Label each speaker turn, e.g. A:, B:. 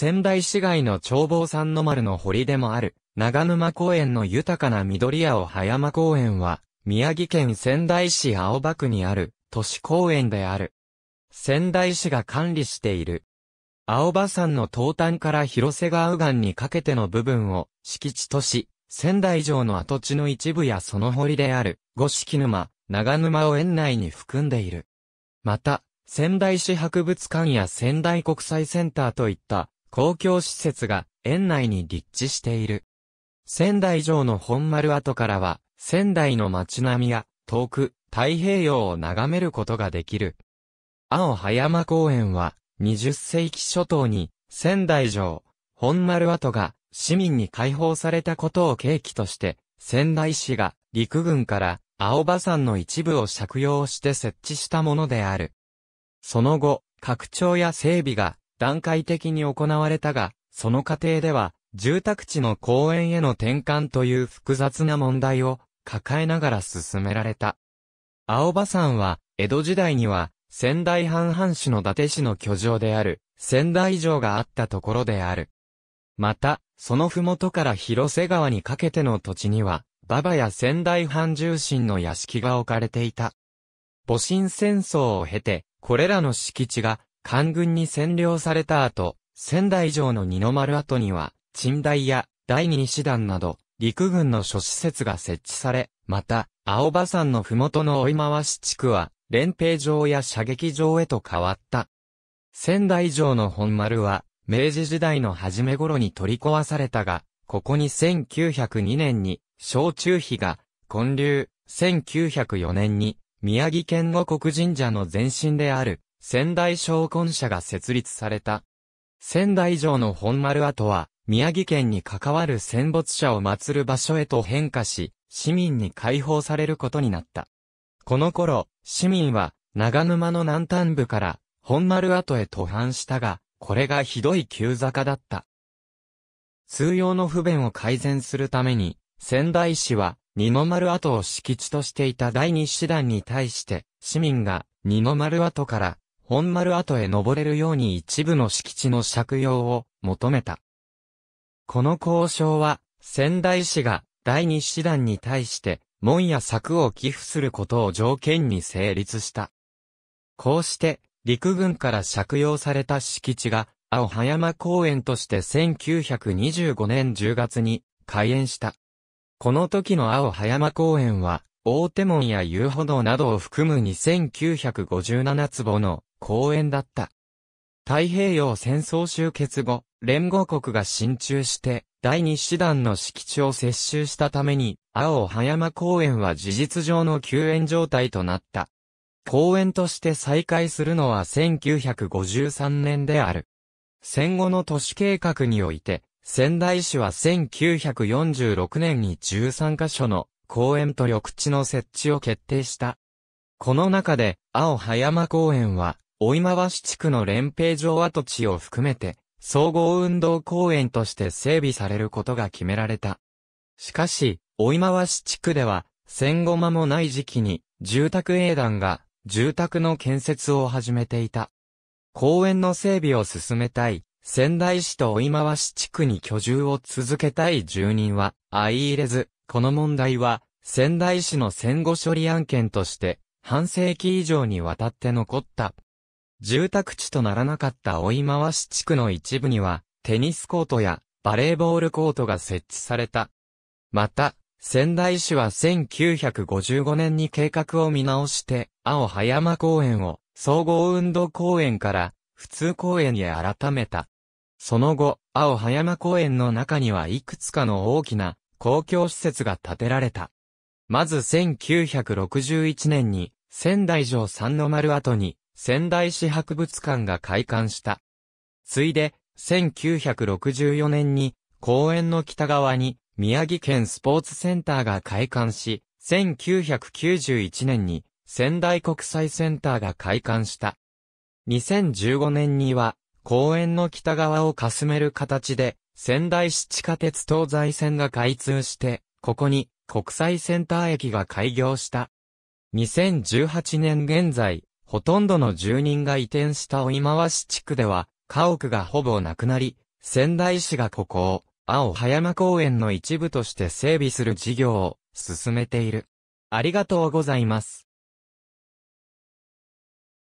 A: 仙台市街の眺望山の丸の堀でもある、長沼公園の豊かな緑屋を葉山公園は、宮城県仙台市青葉区にある、都市公園である。仙台市が管理している。青葉山の東端から広瀬川右岸にかけての部分を、敷地とし、仙台城の跡地の一部やその堀である、五色沼、長沼を園内に含んでいる。また、仙台市博物館や仙台国際センターといった公共施設が園内に立地している。仙台城の本丸跡からは、仙台の街並みや、遠く、太平洋を眺めることができる。青葉山公園は、20世紀初頭に、仙台城、本丸跡が、市民に開放されたことを契機として、仙台市が、陸軍から、青葉山の一部を借用して設置したものである。その後、拡張や整備が段階的に行われたが、その過程では、住宅地の公園への転換という複雑な問題を抱えながら進められた。青葉山は、江戸時代には、仙台藩藩主の伊達市の居城である、仙台城があったところである。また、その麓から広瀬川にかけての土地には、馬場や仙台藩重臣の屋敷が置かれていた。戊辰戦争を経て、これらの敷地が官軍に占領された後、仙台城の二の丸跡には、鎮台や第二師団など、陸軍の諸施設が設置され、また、青葉山の麓の追い回し地区は、連兵場や射撃場へと変わった。仙台城の本丸は、明治時代の初め頃に取り壊されたが、ここに1902年に、小中碑が、建立、1904年に、宮城県護国神社の前身である、仙台商魂社が設立された。仙台城の本丸跡は、宮城県に関わる戦没者を祀る場所へと変化し、市民に解放されることになった。この頃、市民は、長沼の南端部から、本丸跡へ途反したが、これがひどい急坂だった。通用の不便を改善するために、仙台市は、二の丸跡を敷地としていた第二師団に対して、市民が二の丸跡から本丸跡へ登れるように一部の敷地の借用を求めた。この交渉は、仙台市が第二師団に対して、門や柵を寄付することを条件に成立した。こうして、陸軍から借用された敷地が、青葉山公園として1925年10月に開園した。この時の青葉山公園は、大手門や遊歩道などを含む2957坪の公園だった。太平洋戦争終結後、連合国が進駐して、第二師団の敷地を接収したために、青葉山公園は事実上の休園状態となった。公園として再開するのは1953年である。戦後の都市計画において、仙台市は1946年に13カ所の公園と緑地の設置を決定した。この中で、青葉山公園は、追い回し地区の連平城跡地を含めて、総合運動公園として整備されることが決められた。しかし、追い回し地区では、戦後間もない時期に、住宅営団が、住宅の建設を始めていた。公園の整備を進めたい、仙台市と追い回し地区に居住を続けたい住人は、相入れず、この問題は、仙台市の戦後処理案件として、半世紀以上にわたって残った。住宅地とならなかった追い回し地区の一部には、テニスコートやバレーボールコートが設置された。また、仙台市は1955年に計画を見直して、青葉山公園を総合運動公園から普通公園へ改めた。その後、青葉山公園の中にはいくつかの大きな公共施設が建てられた。まず1961年に仙台城三の丸跡に仙台市博物館が開館した。ついで、1964年に、公園の北側に、宮城県スポーツセンターが開館し、1991年に、仙台国際センターが開館した。2015年には、公園の北側をかすめる形で、仙台市地下鉄東西線が開通して、ここに国際センター駅が開業した。2018年現在、ほとんどの住人が移転した追い回し地区では、家屋がほぼなくなり、仙台市がここを、青葉山公園の一部として整備する事業を進めている。ありがとうございます。